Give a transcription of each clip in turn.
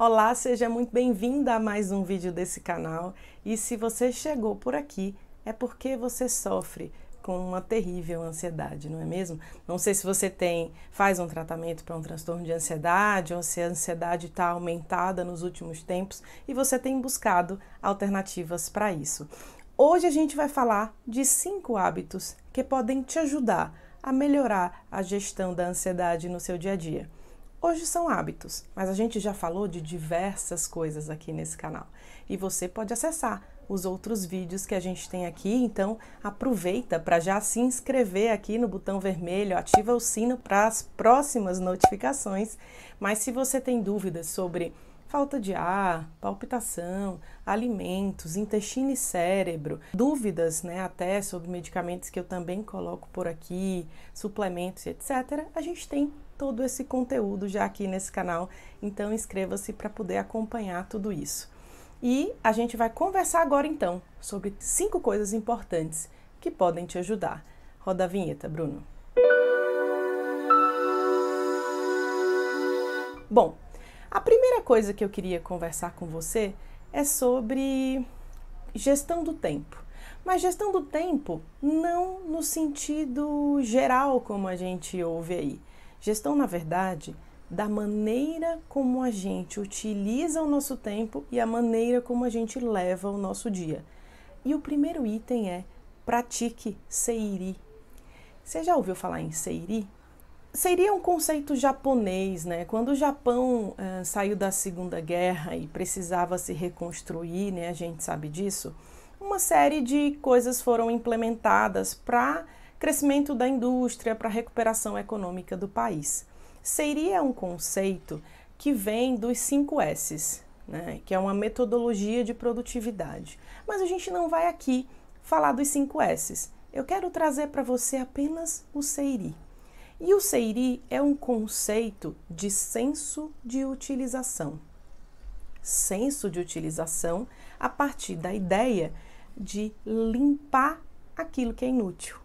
Olá, seja muito bem-vinda a mais um vídeo desse canal. E se você chegou por aqui, é porque você sofre com uma terrível ansiedade, não é mesmo? Não sei se você tem, faz um tratamento para um transtorno de ansiedade ou se a ansiedade está aumentada nos últimos tempos e você tem buscado alternativas para isso. Hoje a gente vai falar de cinco hábitos que podem te ajudar a melhorar a gestão da ansiedade no seu dia a dia. Hoje são hábitos, mas a gente já falou de diversas coisas aqui nesse canal e você pode acessar os outros vídeos que a gente tem aqui, então aproveita para já se inscrever aqui no botão vermelho, ativa o sino para as próximas notificações. Mas se você tem dúvidas sobre falta de ar, palpitação, alimentos, intestino e cérebro, dúvidas, né, até sobre medicamentos que eu também coloco por aqui, suplementos, etc. A gente tem todo esse conteúdo já aqui nesse canal. Então inscreva-se para poder acompanhar tudo isso. E a gente vai conversar agora então sobre cinco coisas importantes que podem te ajudar. Roda a vinheta, Bruno. Bom, a primeira coisa que eu queria conversar com você é sobre gestão do tempo. Mas gestão do tempo não no sentido geral como a gente ouve aí, Gestão, na verdade, da maneira como a gente utiliza o nosso tempo e a maneira como a gente leva o nosso dia. E o primeiro item é pratique seiri. Você já ouviu falar em seiri? Seiri é um conceito japonês, né? Quando o Japão uh, saiu da Segunda Guerra e precisava se reconstruir, né? A gente sabe disso. Uma série de coisas foram implementadas para crescimento da indústria para a recuperação econômica do país. Seria é um conceito que vem dos cinco S's, né, que é uma metodologia de produtividade. Mas a gente não vai aqui falar dos cinco S's. Eu quero trazer para você apenas o Seiri. E o Seiri é um conceito de senso de utilização. Senso de utilização a partir da ideia de limpar aquilo que é inútil.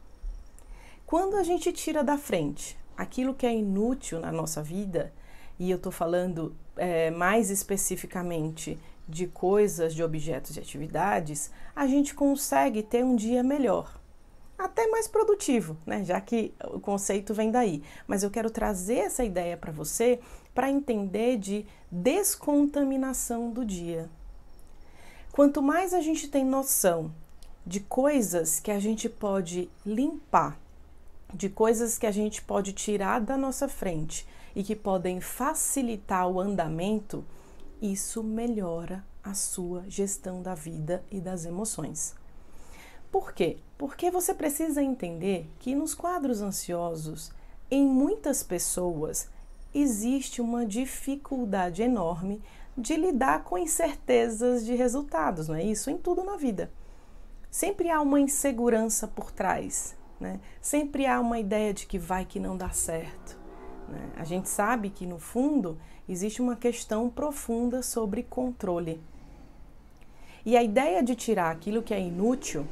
Quando a gente tira da frente aquilo que é inútil na nossa vida, e eu estou falando é, mais especificamente de coisas, de objetos, de atividades, a gente consegue ter um dia melhor, até mais produtivo, né? Já que o conceito vem daí. Mas eu quero trazer essa ideia para você para entender de descontaminação do dia. Quanto mais a gente tem noção de coisas que a gente pode limpar de coisas que a gente pode tirar da nossa frente e que podem facilitar o andamento, isso melhora a sua gestão da vida e das emoções. Por quê? Porque você precisa entender que nos quadros ansiosos, em muitas pessoas, existe uma dificuldade enorme de lidar com incertezas de resultados, não é isso? Em tudo na vida. Sempre há uma insegurança por trás, né? Sempre há uma ideia de que vai que não dá certo. Né? A gente sabe que, no fundo, existe uma questão profunda sobre controle. E a ideia de tirar aquilo que é inútil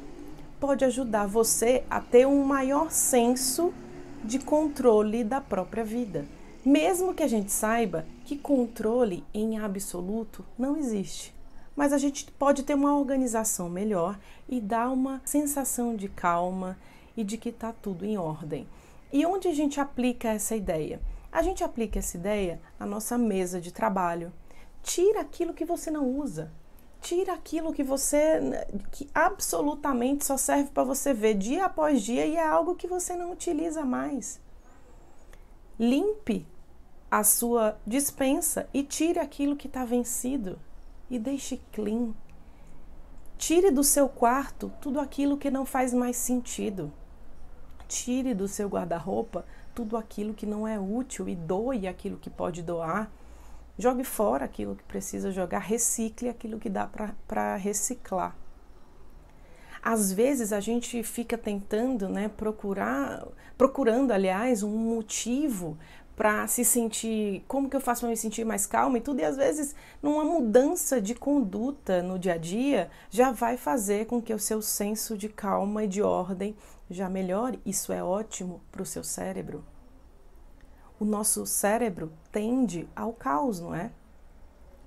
pode ajudar você a ter um maior senso de controle da própria vida. Mesmo que a gente saiba que controle em absoluto não existe, mas a gente pode ter uma organização melhor e dar uma sensação de calma, e de que está tudo em ordem. E onde a gente aplica essa ideia? A gente aplica essa ideia na nossa mesa de trabalho. Tira aquilo que você não usa. Tira aquilo que você que absolutamente só serve para você ver dia após dia e é algo que você não utiliza mais. Limpe a sua dispensa e tire aquilo que está vencido e deixe clean. Tire do seu quarto tudo aquilo que não faz mais sentido tire do seu guarda-roupa tudo aquilo que não é útil e doe aquilo que pode doar. Jogue fora aquilo que precisa jogar, recicle aquilo que dá para reciclar. Às vezes a gente fica tentando, né, procurar, procurando, aliás, um motivo para se sentir, como que eu faço para me sentir mais calma e tudo, e às vezes numa mudança de conduta no dia a dia já vai fazer com que o seu senso de calma e de ordem já melhore isso é ótimo para o seu cérebro. O nosso cérebro tende ao caos, não é?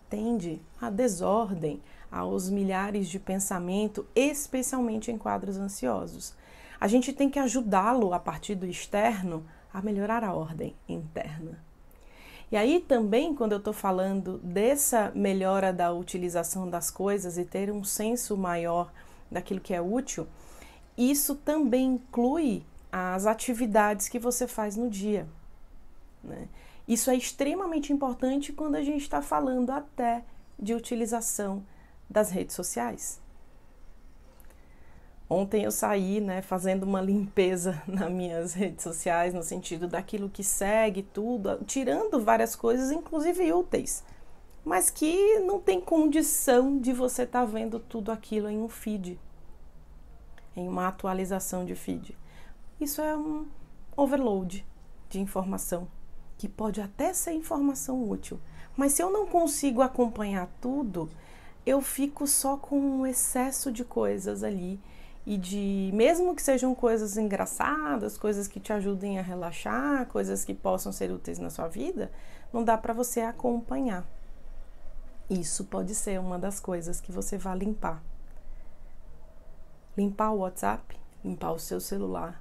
Tende à desordem, aos milhares de pensamento, especialmente em quadros ansiosos. A gente tem que ajudá-lo a partir do externo a melhorar a ordem interna. E aí também, quando eu estou falando dessa melhora da utilização das coisas e ter um senso maior daquilo que é útil, isso também inclui as atividades que você faz no dia. Né? Isso é extremamente importante quando a gente está falando até de utilização das redes sociais. Ontem eu saí, né, fazendo uma limpeza nas minhas redes sociais, no sentido daquilo que segue, tudo, tirando várias coisas, inclusive úteis, mas que não tem condição de você estar tá vendo tudo aquilo em um feed em uma atualização de feed. Isso é um overload de informação, que pode até ser informação útil, mas se eu não consigo acompanhar tudo, eu fico só com um excesso de coisas ali e de mesmo que sejam coisas engraçadas, coisas que te ajudem a relaxar, coisas que possam ser úteis na sua vida, não dá para você acompanhar. Isso pode ser uma das coisas que você vai limpar limpar o WhatsApp, limpar o seu celular,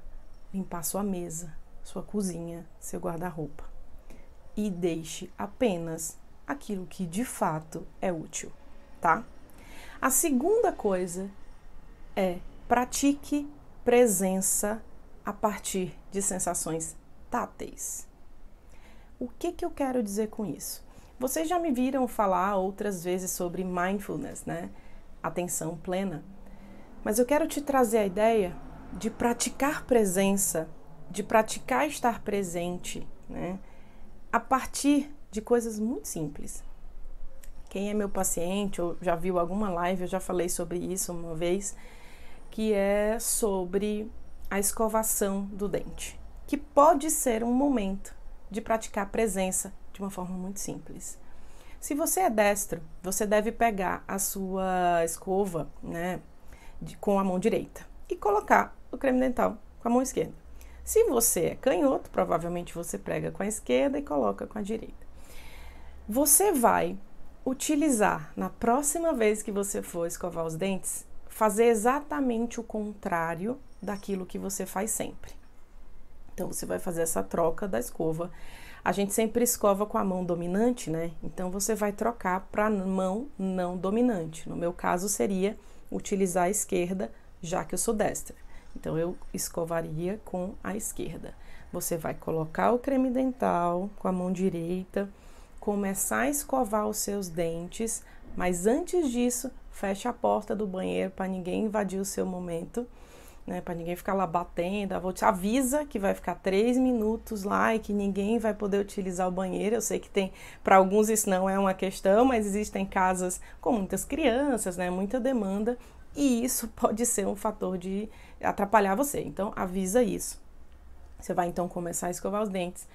limpar sua mesa, sua cozinha, seu guarda-roupa. E deixe apenas aquilo que de fato é útil, tá? A segunda coisa é pratique presença a partir de sensações táteis. O que, que eu quero dizer com isso? Vocês já me viram falar outras vezes sobre mindfulness, né? Atenção plena. Mas eu quero te trazer a ideia de praticar presença, de praticar estar presente, né? A partir de coisas muito simples. Quem é meu paciente ou já viu alguma live, eu já falei sobre isso uma vez, que é sobre a escovação do dente, que pode ser um momento de praticar presença de uma forma muito simples. Se você é destro, você deve pegar a sua escova, né, de, com a mão direita e colocar o creme dental com a mão esquerda. Se você é canhoto, provavelmente você prega com a esquerda e coloca com a direita. Você vai utilizar na próxima vez que você for escovar os dentes, fazer exatamente o contrário daquilo que você faz sempre. Então você vai fazer essa troca da escova. A gente sempre escova com a mão dominante, né? Então você vai trocar para mão não dominante. No meu caso seria utilizar a esquerda, já que eu sou destra. Então, eu escovaria com a esquerda. Você vai colocar o creme dental com a mão direita, começar a escovar os seus dentes, mas antes disso, feche a porta do banheiro para ninguém invadir o seu momento né? Para ninguém ficar lá batendo. Vou te avisa que vai ficar três minutos lá e que ninguém vai poder utilizar o banheiro. Eu sei que tem, para alguns isso não é uma questão, mas existem casas com muitas crianças, né? Muita demanda e isso pode ser um fator de atrapalhar você. Então avisa isso. Você vai então começar a escovar os dentes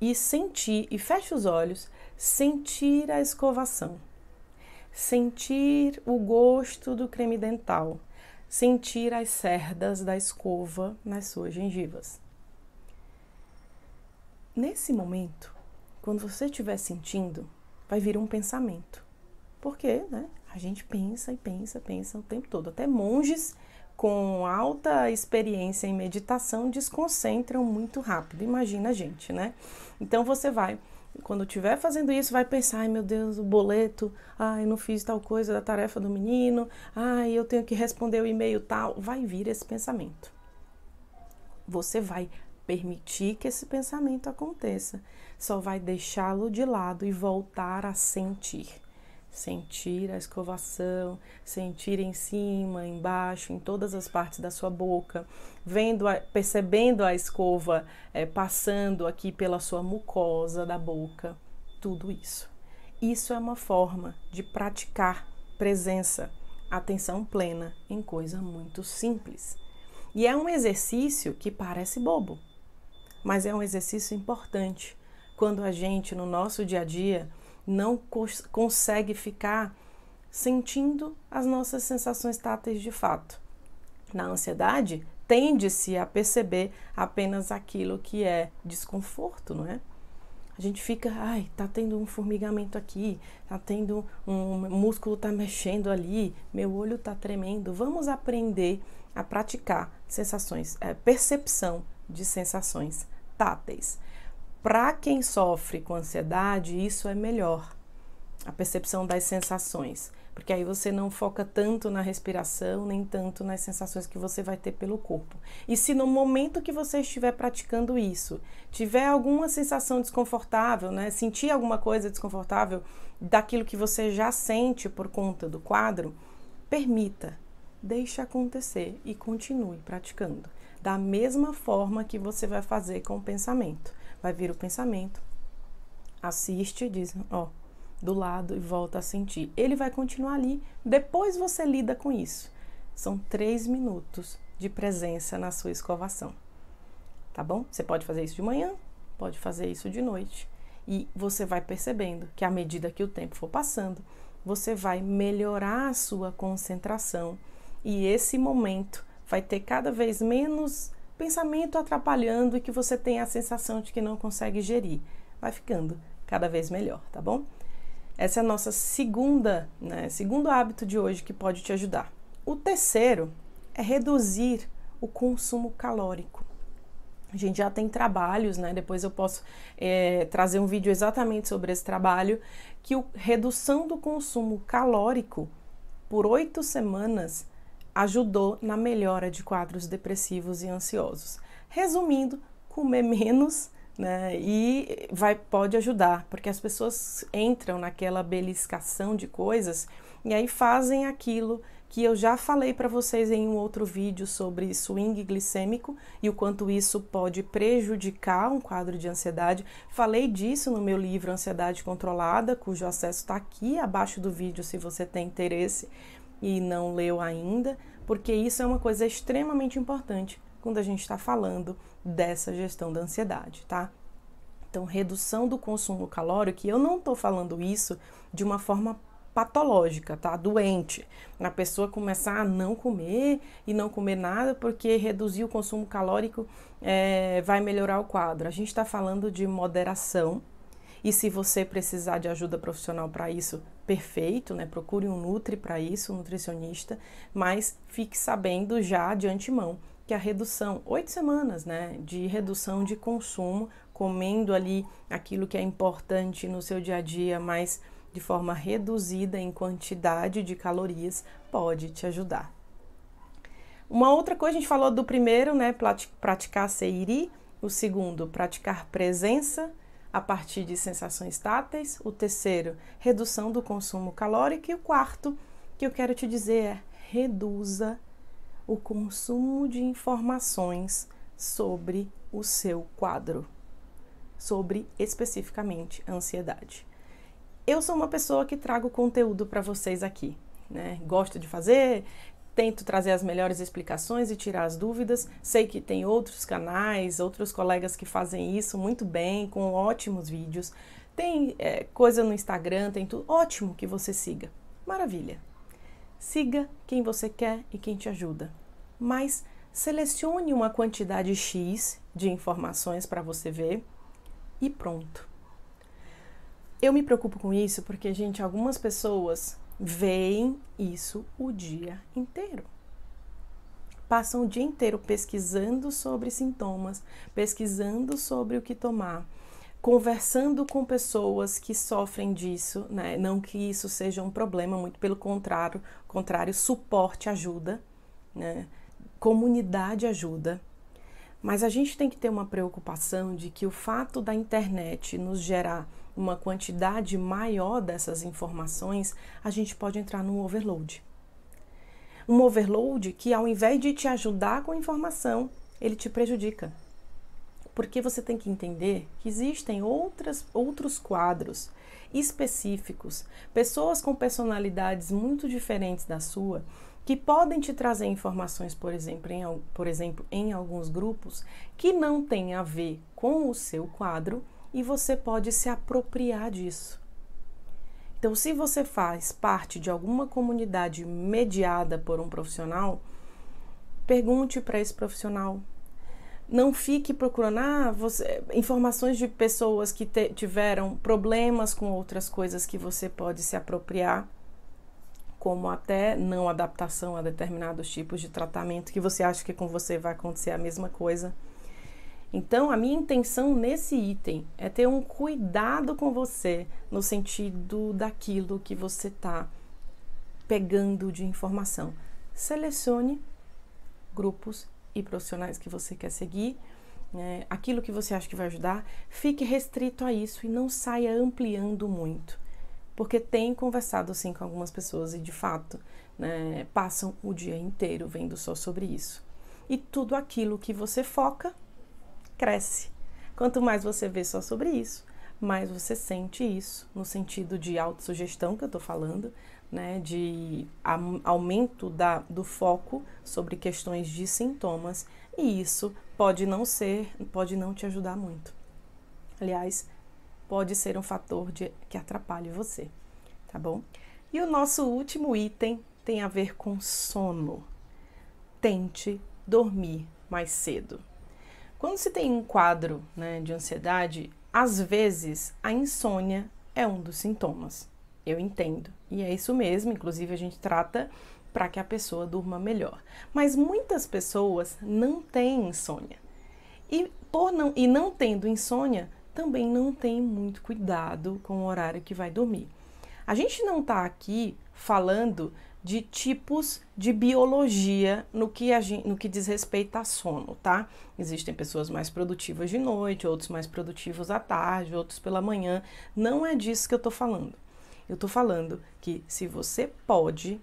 e sentir e fecha os olhos, sentir a escovação. Sentir o gosto do creme dental sentir as cerdas da escova nas suas gengivas. Nesse momento, quando você estiver sentindo, vai vir um pensamento. Porque né, a gente pensa e pensa, pensa o tempo todo. Até monges com alta experiência em meditação desconcentram muito rápido. Imagina a gente, né? Então você vai quando estiver fazendo isso, vai pensar: ai meu Deus, o boleto, ai não fiz tal coisa da tarefa do menino, ai eu tenho que responder o e-mail tal. Vai vir esse pensamento. Você vai permitir que esse pensamento aconteça, só vai deixá-lo de lado e voltar a sentir sentir a escovação, sentir em cima, embaixo, em todas as partes da sua boca, vendo, a, percebendo a escova é, passando aqui pela sua mucosa da boca, tudo isso. Isso é uma forma de praticar presença, atenção plena em coisa muito simples. E é um exercício que parece bobo, mas é um exercício importante quando a gente no nosso dia a dia não cons consegue ficar sentindo as nossas sensações táteis de fato. Na ansiedade, tende-se a perceber apenas aquilo que é desconforto, não é? A gente fica, ai, tá tendo um formigamento aqui, tá tendo um músculo tá mexendo ali, meu olho tá tremendo. Vamos aprender a praticar sensações, é, percepção de sensações táteis. Para quem sofre com ansiedade, isso é melhor. A percepção das sensações, porque aí você não foca tanto na respiração, nem tanto nas sensações que você vai ter pelo corpo. E se no momento que você estiver praticando isso, tiver alguma sensação desconfortável, né, sentir alguma coisa desconfortável daquilo que você já sente por conta do quadro, permita, deixe acontecer e continue praticando, da mesma forma que você vai fazer com o pensamento vai vir o pensamento. Assiste, diz, ó, do lado e volta a sentir. Ele vai continuar ali, depois você lida com isso. São três minutos de presença na sua escovação. Tá bom? Você pode fazer isso de manhã, pode fazer isso de noite. E você vai percebendo que à medida que o tempo for passando, você vai melhorar a sua concentração e esse momento vai ter cada vez menos pensamento atrapalhando e que você tem a sensação de que não consegue gerir. Vai ficando cada vez melhor, tá bom? Essa é a nossa segunda, né, segundo hábito de hoje que pode te ajudar. O terceiro é reduzir o consumo calórico. A gente já tem trabalhos, né? Depois eu posso é, trazer um vídeo exatamente sobre esse trabalho, que o redução do consumo calórico por oito semanas ajudou na melhora de quadros depressivos e ansiosos. Resumindo, comer menos né, e vai, pode ajudar, porque as pessoas entram naquela beliscação de coisas e aí fazem aquilo que eu já falei para vocês em um outro vídeo sobre swing glicêmico e o quanto isso pode prejudicar um quadro de ansiedade. Falei disso no meu livro Ansiedade Controlada, cujo acesso está aqui abaixo do vídeo se você tem interesse e não leu ainda, porque isso é uma coisa extremamente importante quando a gente está falando dessa gestão da ansiedade, tá? Então, redução do consumo calórico, e eu não estou falando isso de uma forma patológica, tá? Doente. A pessoa começar a não comer e não comer nada porque reduzir o consumo calórico é, vai melhorar o quadro. A gente está falando de moderação e se você precisar de ajuda profissional para isso, perfeito, né? Procure um nutri para isso, um nutricionista, mas fique sabendo já de antemão que a redução, oito semanas, né, de redução de consumo, comendo ali aquilo que é importante no seu dia a dia, mas de forma reduzida em quantidade de calorias, pode te ajudar. Uma outra coisa, a gente falou do primeiro, né, praticar seiri, o segundo, praticar presença, a partir de sensações táteis, o terceiro, redução do consumo calórico e o quarto, que eu quero te dizer é reduza o consumo de informações sobre o seu quadro, sobre especificamente ansiedade. Eu sou uma pessoa que trago conteúdo para vocês aqui, né? Gosto de fazer, Tento trazer as melhores explicações e tirar as dúvidas. Sei que tem outros canais, outros colegas que fazem isso muito bem, com ótimos vídeos. Tem é, coisa no Instagram, tem tudo. Ótimo que você siga. Maravilha. Siga quem você quer e quem te ajuda. Mas selecione uma quantidade X de informações para você ver e pronto. Eu me preocupo com isso porque, gente, algumas pessoas veem isso o dia inteiro. Passam o dia inteiro pesquisando sobre sintomas, pesquisando sobre o que tomar, conversando com pessoas que sofrem disso, né? não que isso seja um problema, muito pelo contrário, contrário suporte ajuda, né? comunidade ajuda. Mas a gente tem que ter uma preocupação de que o fato da internet nos gerar uma quantidade maior dessas informações, a gente pode entrar num overload. Um overload que, ao invés de te ajudar com a informação, ele te prejudica. Porque você tem que entender que existem outras, outros quadros específicos, pessoas com personalidades muito diferentes da sua, que podem te trazer informações, por exemplo, em, por exemplo, em alguns grupos, que não têm a ver com o seu quadro e você pode se apropriar disso. Então, se você faz parte de alguma comunidade mediada por um profissional, pergunte para esse profissional. Não fique procurando ah, você, informações de pessoas que te, tiveram problemas com outras coisas que você pode se apropriar, como até não adaptação a determinados tipos de tratamento que você acha que com você vai acontecer a mesma coisa. Então, a minha intenção nesse item é ter um cuidado com você no sentido daquilo que você está pegando de informação. Selecione grupos e profissionais que você quer seguir, né? aquilo que você acha que vai ajudar, fique restrito a isso e não saia ampliando muito. Porque tem conversado assim com algumas pessoas e de fato né, passam o dia inteiro vendo só sobre isso. E tudo aquilo que você foca cresce. Quanto mais você vê só sobre isso, mais você sente isso, no sentido de autossugestão que eu estou falando, né, de aumento da, do foco sobre questões de sintomas, e isso pode não ser, pode não te ajudar muito. Aliás, pode ser um fator de, que atrapalhe você, tá bom? E o nosso último item tem a ver com sono. Tente dormir mais cedo. Quando se tem um quadro né, de ansiedade, às vezes a insônia é um dos sintomas. Eu entendo. E é isso mesmo, inclusive a gente trata para que a pessoa durma melhor. Mas muitas pessoas não têm insônia. E por não e não tendo insônia, também não tem muito cuidado com o horário que vai dormir. A gente não está aqui falando de tipos de biologia no que, gente, no que diz respeito a sono, tá? Existem pessoas mais produtivas de noite, outros mais produtivos à tarde, outros pela manhã. Não é disso que eu tô falando. Eu tô falando que se você pode,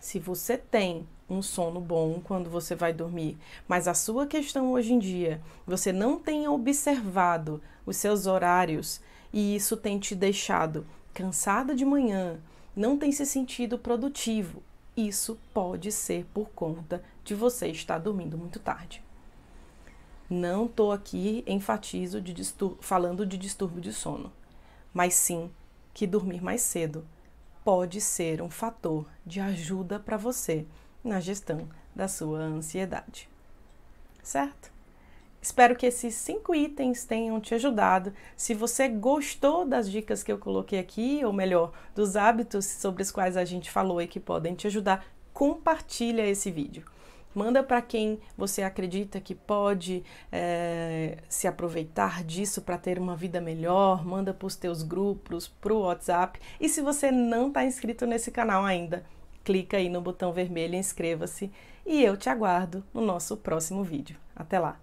se você tem um sono bom quando você vai dormir, mas a sua questão hoje em dia, você não tem observado os seus horários e isso tem te deixado cansada de manhã, não tem se sentido produtivo. Isso pode ser por conta de você estar dormindo muito tarde. Não estou aqui enfatizo de falando de distúrbio de sono, mas sim que dormir mais cedo pode ser um fator de ajuda para você na gestão da sua ansiedade. Certo? Espero que esses cinco itens tenham te ajudado. Se você gostou das dicas que eu coloquei aqui, ou melhor, dos hábitos sobre os quais a gente falou e que podem te ajudar, compartilha esse vídeo. Manda para quem você acredita que pode é, se aproveitar disso para ter uma vida melhor. Manda para os teus grupos, para o WhatsApp. E se você não está inscrito nesse canal ainda, clica aí no botão vermelho, inscreva-se. E eu te aguardo no nosso próximo vídeo. Até lá!